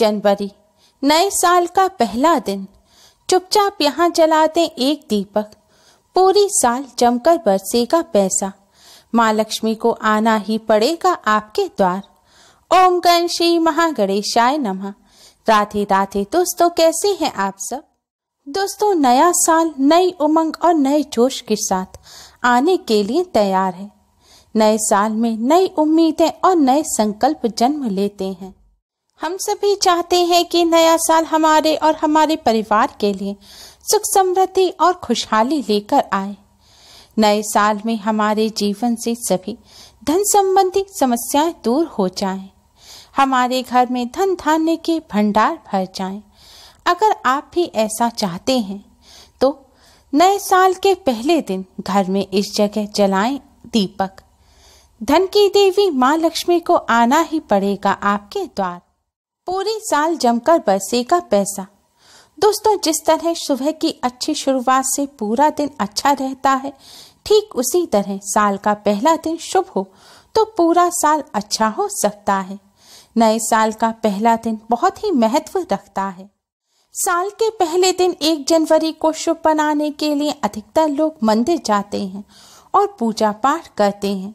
जनवरी नए साल का पहला दिन चुपचाप यहाँ जला दें एक दीपक पूरी साल जमकर बरसेगा पैसा माँ लक्ष्मी को आना ही पड़ेगा आपके द्वार ओम गण श्री महागणेशाय नमः राधे राधे दोस्तों कैसे हैं आप सब दोस्तों नया साल नई उमंग और नए जोश के साथ आने के लिए तैयार है नए साल में नई उम्मीदें और नए संकल्प जन्म लेते हैं हम सभी चाहते हैं कि नया साल हमारे और हमारे परिवार के लिए सुख समृद्धि और खुशहाली लेकर आए नए साल में हमारे जीवन से सभी धन संबंधी समस्याएं दूर हो जाएं, हमारे घर में धन धान्य के भंडार भर जाएं। अगर आप भी ऐसा चाहते हैं तो नए साल के पहले दिन घर में इस जगह जलाएं दीपक धन की देवी माँ लक्ष्मी को आना ही पड़ेगा आपके द्वार पूरे साल जमकर बरसे का पैसा दोस्तों जिस तरह सुबह की अच्छी शुरुआत से पूरा दिन अच्छा रहता है ठीक उसी तरह साल का पहला दिन शुभ हो तो पूरा साल अच्छा हो सकता है नए साल का पहला दिन बहुत ही महत्व रखता है साल के पहले दिन एक जनवरी को शुभ बनाने के लिए अधिकतर लोग मंदिर जाते हैं और पूजा पाठ करते हैं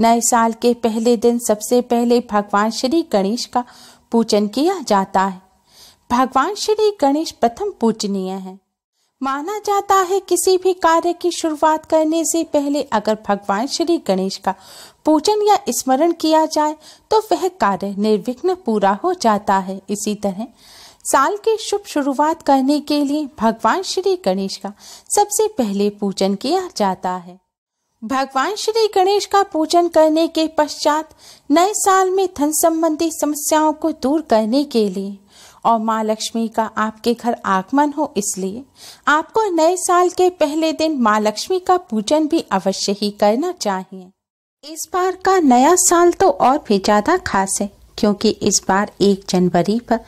नए साल के पहले दिन सबसे पहले भगवान श्री गणेश का पूजन किया जाता है भगवान श्री गणेश प्रथम पूजनीय है माना जाता है किसी भी कार्य की शुरुआत करने से पहले अगर भगवान श्री गणेश का पूजन या स्मरण किया जाए तो वह कार्य निर्विघ्न पूरा हो जाता है इसी तरह साल की शुभ शुरुआत करने के लिए भगवान श्री गणेश का सबसे पहले पूजन किया जाता है भगवान श्री गणेश का पूजन करने के पश्चात नए साल में धन संबंधी समस्याओं को दूर करने के लिए और माँ लक्ष्मी का आपके घर आगमन हो इसलिए आपको नए साल के पहले दिन माँ लक्ष्मी का पूजन भी अवश्य ही करना चाहिए इस बार का नया साल तो और भी ज़्यादा खास है क्योंकि इस बार एक जनवरी पर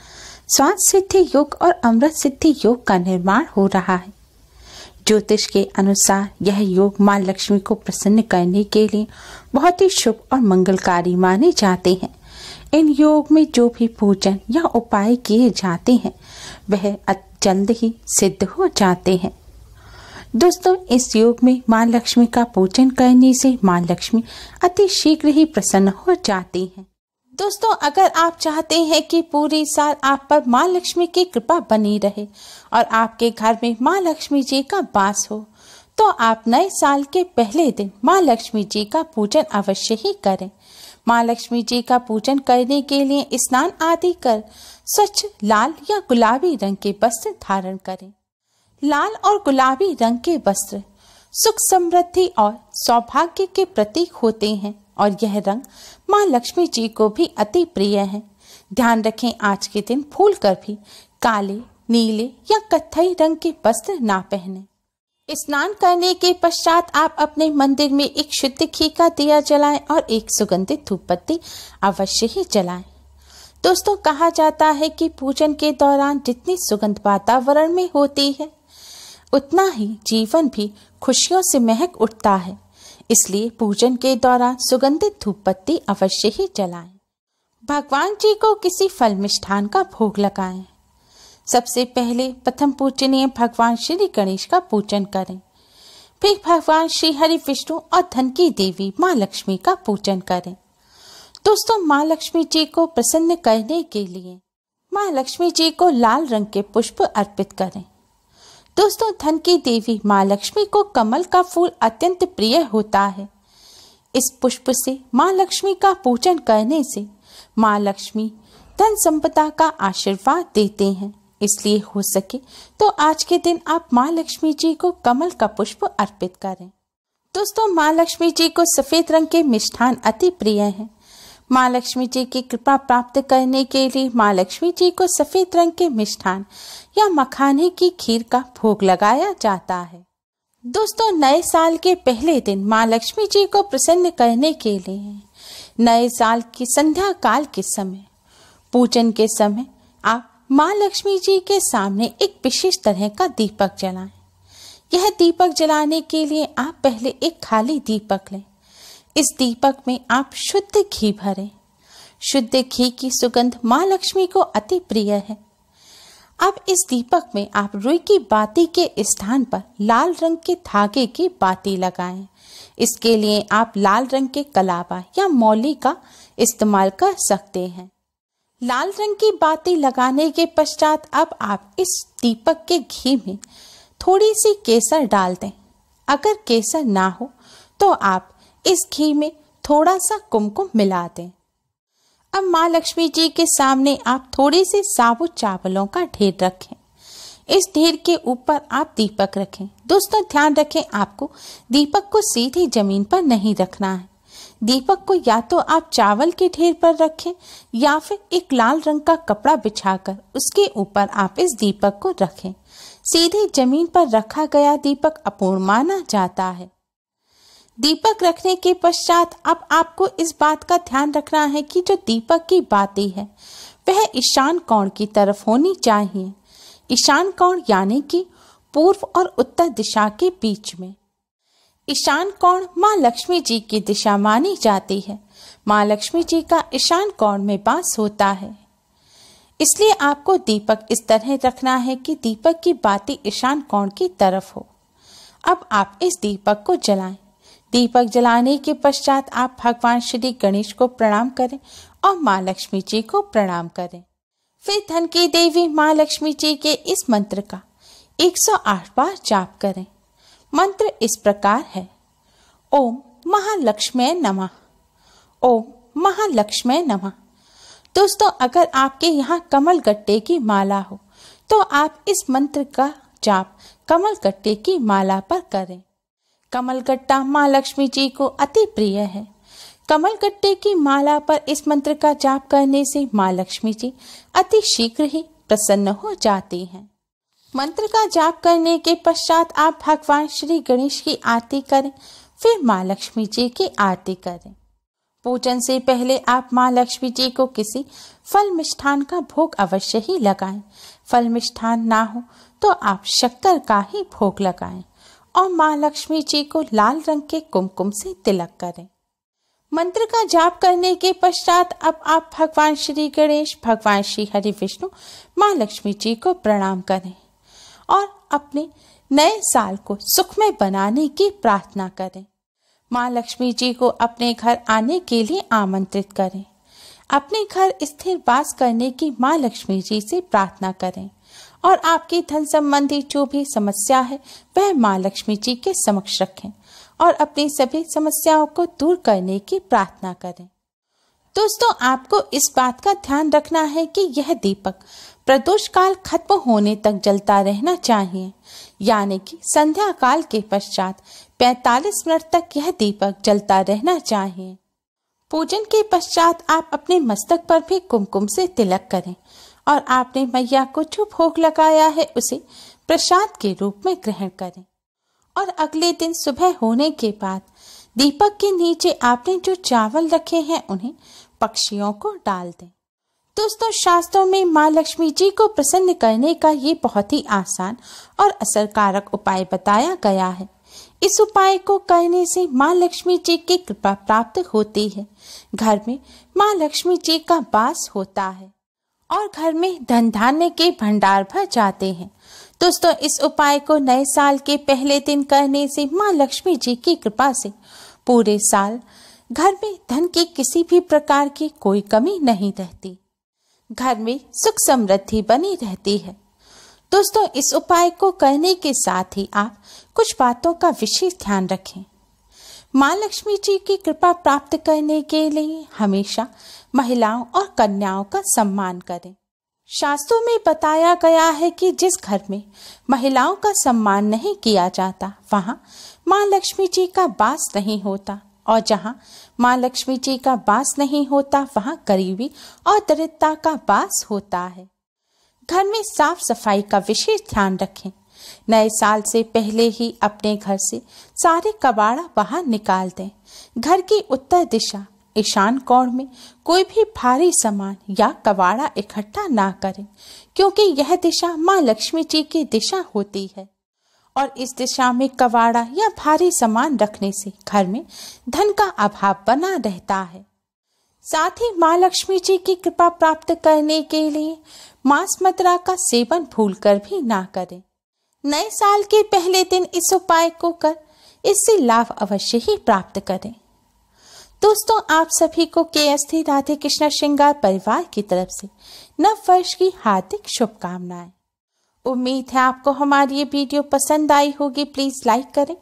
स्वास्थ्य सिद्धि योग और अमृत सिद्धि योग का निर्माण हो रहा है ज्योतिष के अनुसार यह योग मां लक्ष्मी को प्रसन्न करने के लिए बहुत ही शुभ और मंगलकारी माने जाते हैं इन योग में जो भी पूजन या उपाय किए जाते हैं वह जल्द ही सिद्ध हो जाते हैं दोस्तों इस योग में मां लक्ष्मी का पूजन करने से मां लक्ष्मी अति शीघ्र ही प्रसन्न हो जाती हैं दोस्तों अगर आप चाहते हैं कि पूरी साल आप पर माँ लक्ष्मी की कृपा बनी रहे और आपके घर में माँ लक्ष्मी जी का वास हो तो आप नए साल के पहले दिन माँ लक्ष्मी जी का पूजन अवश्य ही करें माँ लक्ष्मी जी का पूजन करने के लिए स्नान आदि कर स्वच्छ लाल या गुलाबी रंग के वस्त्र धारण करें लाल और गुलाबी रंग के वस्त्र सुख समृद्धि और सौभाग्य के प्रतीक होते हैं और यह रंग माँ लक्ष्मी जी को भी अति प्रिय है ध्यान रखें आज के दिन भूल कर भी काले नीले या कत्थई रंग के वस्त्र ना पहने स्नान करने के पश्चात आप अपने मंदिर में एक शुद्ध घी का दिया जलाएं और एक सुगंधित धूप पत्ती अवश्य ही जलाएं। दोस्तों कहा जाता है कि पूजन के दौरान जितनी सुगंध वातावरण में होती है उतना ही जीवन भी खुशियों से महक उठता है इसलिए पूजन के दौरान सुगंधित धूप पत्ती अवश्य ही जलाएं। भगवान जी को किसी फल मिष्ठान का भोग लगाएं। सबसे पहले प्रथम पूजनीय भगवान श्री गणेश का पूजन करें फिर भगवान श्री हरि विष्णु और धन की देवी माँ लक्ष्मी का पूजन करें दोस्तों माँ लक्ष्मी जी को प्रसन्न करने के लिए माँ लक्ष्मी जी को लाल रंग के पुष्प अर्पित करें दोस्तों धन की देवी माँ लक्ष्मी को कमल का फूल अत्यंत प्रिय होता है इस पुष्प से माँ लक्ष्मी का पूजन करने से माँ लक्ष्मी धन संपदा का आशीर्वाद देते हैं इसलिए हो सके तो आज के दिन आप माँ लक्ष्मी जी को कमल का पुष्प अर्पित करें दोस्तों माँ लक्ष्मी जी को सफेद रंग के मिष्ठान अति प्रिय हैं माँ लक्ष्मी जी की कृपा प्राप्त करने के लिए माँ लक्ष्मी जी को सफेद रंग के मिष्ठान या मखाने की खीर का भोग लगाया जाता है दोस्तों नए साल के पहले दिन माँ लक्ष्मी जी को प्रसन्न करने के लिए नए साल की संध्या काल के समय पूजन के समय आप माँ लक्ष्मी जी के सामने एक विशेष तरह का दीपक जलाएं। यह दीपक जलाने के लिए आप पहले एक खाली दीपक लें इस दीपक में आप शुद्ध घी भरें शुद्ध घी की सुगंध माँ लक्ष्मी को अति प्रिय है अब इस दीपक में आप रुई की बाती के स्थान पर लाल रंग के धागे की बाती लगाएं। इसके लिए आप लाल रंग के कलावा या मौली का इस्तेमाल कर सकते हैं लाल रंग की बाती लगाने के पश्चात अब आप इस दीपक के घी में थोड़ी सी केसर डाल दें अगर केसर ना हो तो आप इस घी में थोड़ा सा कुमकुम मिला दें अब माँ लक्ष्मी जी के सामने आप थोड़े से साबुत चावलों का ढेर रखें इस ढेर के ऊपर आप दीपक रखें दोस्तों ध्यान रखें आपको दीपक को सीधे जमीन पर नहीं रखना है दीपक को या तो आप चावल के ढेर पर रखें या फिर एक लाल रंग का कपड़ा बिछाकर उसके ऊपर आप इस दीपक को रखें सीधे जमीन पर रखा गया दीपक अपूर्ण माना जाता है दीपक रखने के पश्चात अब आपको इस बात का ध्यान रखना है कि जो दीपक की बातें है वह ईशान कोण की तरफ होनी चाहिए ईशान कोण यानी कि पूर्व और उत्तर दिशा के बीच में ईशान कोण माँ लक्ष्मी जी की दिशा मानी जाती है माँ लक्ष्मी जी का ईशान कोण में बास होता है इसलिए आपको दीपक इस तरह रखना है कि दीपक की बाती ईशान कोण की तरफ हो अब आप इस दीपक को जलाएं दीपक जलाने के पश्चात आप भगवान श्री गणेश को प्रणाम करें और माँ लक्ष्मी जी को प्रणाम करें फिर धन की देवी माँ लक्ष्मी जी के इस मंत्र का 108 बार जाप करें मंत्र इस प्रकार है ओम महालक्ष्म नमः ओम महालक्ष्म नमः दोस्तों अगर आपके यहाँ कमल गट्टे की माला हो तो आप इस मंत्र का जाप कमल गट्टे की माला पर करें कमल गट्टा माँ लक्ष्मी जी को अति प्रिय है कमल गट्टे की माला पर इस मंत्र का जाप करने से माँ लक्ष्मी जी अति शीघ्र ही प्रसन्न हो जाती हैं मंत्र का जाप करने के पश्चात आप भगवान श्री गणेश की आरती करें फिर माँ लक्ष्मी जी की आरती करें पूजन से पहले आप माँ लक्ष्मी जी को किसी फल मिष्ठान का भोग अवश्य ही लगाएं फल मिष्ठान ना हो तो आप शक्कर का ही भोग लगाएं और माँ लक्ष्मी जी को लाल रंग के कुमकुम से तिलक करें मंत्र का जाप करने के पश्चात अब आप भगवान श्री गणेश भगवान श्री हरि विष्णु माँ लक्ष्मी जी को प्रणाम करें और अपने नए साल को सुखमय बनाने की प्रार्थना करें माँ लक्ष्मी जी को अपने घर आने के लिए आमंत्रित करें अपने घर स्थिर वास करने की माँ लक्ष्मी जी से प्रार्थना करें और आपकी धन संबंधी जो भी समस्या है वह माँ लक्ष्मी जी के समक्ष रखें और अपनी सभी समस्याओं को दूर करने की प्रार्थना करें दोस्तों आपको इस बात का ध्यान रखना है कि यह दीपक प्रदोष काल खत्म होने तक जलता रहना चाहिए यानी कि संध्या काल के पश्चात 45 मिनट तक यह दीपक जलता रहना चाहिए पूजन के पश्चात आप अपने मस्तक पर भी कुमकुम से तिलक करें और आपने मैया को जो भोग लगाया है उसे प्रसाद के रूप में ग्रहण करें और अगले दिन सुबह होने के बाद दीपक के नीचे आपने जो चावल रखे हैं उन्हें पक्षियों को डाल दें दोस्तों शास्त्रों में माँ लक्ष्मी जी को प्रसन्न करने का ये बहुत ही आसान और असरकारक उपाय बताया गया है इस उपाय को करने से माँ लक्ष्मी जी की कृपा प्राप्त होती है घर में माँ लक्ष्मी जी का वास होता है और घर में धन धान्य के भंडार भर जाते हैं दोस्तों इस उपाय को नए साल के पहले दिन करने से माँ लक्ष्मी जी की कृपा से पूरे साल घर में धन की किसी भी प्रकार की कोई कमी नहीं रहती घर में सुख समृद्धि बनी रहती है दोस्तों इस उपाय को करने के साथ ही आप कुछ बातों का विशेष ध्यान रखें माँ लक्ष्मी जी की कृपा प्राप्त करने के लिए हमेशा महिलाओं और कन्याओं का सम्मान करें शास्त्रों में बताया गया है कि जिस घर में महिलाओं का सम्मान नहीं किया जाता वहाँ माँ लक्ष्मी जी का वास नहीं होता और जहाँ माँ लक्ष्मी जी का वास नहीं होता वहाँ गरीबी और दरिद्रता का वास होता है घर में साफ सफाई का विशेष ध्यान रखें नए साल से पहले ही अपने घर से सारे कबाड़ा बाहर निकाल दें घर की उत्तर दिशा ईशान कोण में कोई भी भारी सामान या कबाड़ा इकट्ठा ना करें क्योंकि यह दिशा माँ लक्ष्मी जी की दिशा होती है और इस दिशा में कबाड़ा या भारी सामान रखने से घर में धन का अभाव बना रहता है साथ ही माँ लक्ष्मी जी की कृपा प्राप्त करने के लिए मांस मदरा का सेवन भूलकर भी ना करें नए साल के पहले दिन इस उपाय को कर इससे लाभ अवश्य ही प्राप्त करें दोस्तों आप सभी को के एस थी राधे कृष्णा श्रृंगार परिवार की तरफ से नव वर्ष की हार्दिक शुभकामनाएं उम्मीद है आपको हमारी ये वीडियो पसंद आई होगी प्लीज़ लाइक करें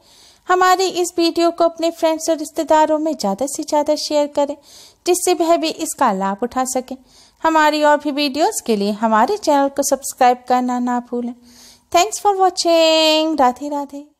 हमारे इस वीडियो को अपने फ्रेंड्स और रिश्तेदारों में ज़्यादा से ज़्यादा शेयर करें जिससे वह भी इसका लाभ उठा सके हमारी और भी वीडियोस के लिए हमारे चैनल को सब्सक्राइब करना ना भूलें Thanks for watching. Radhe Radhe.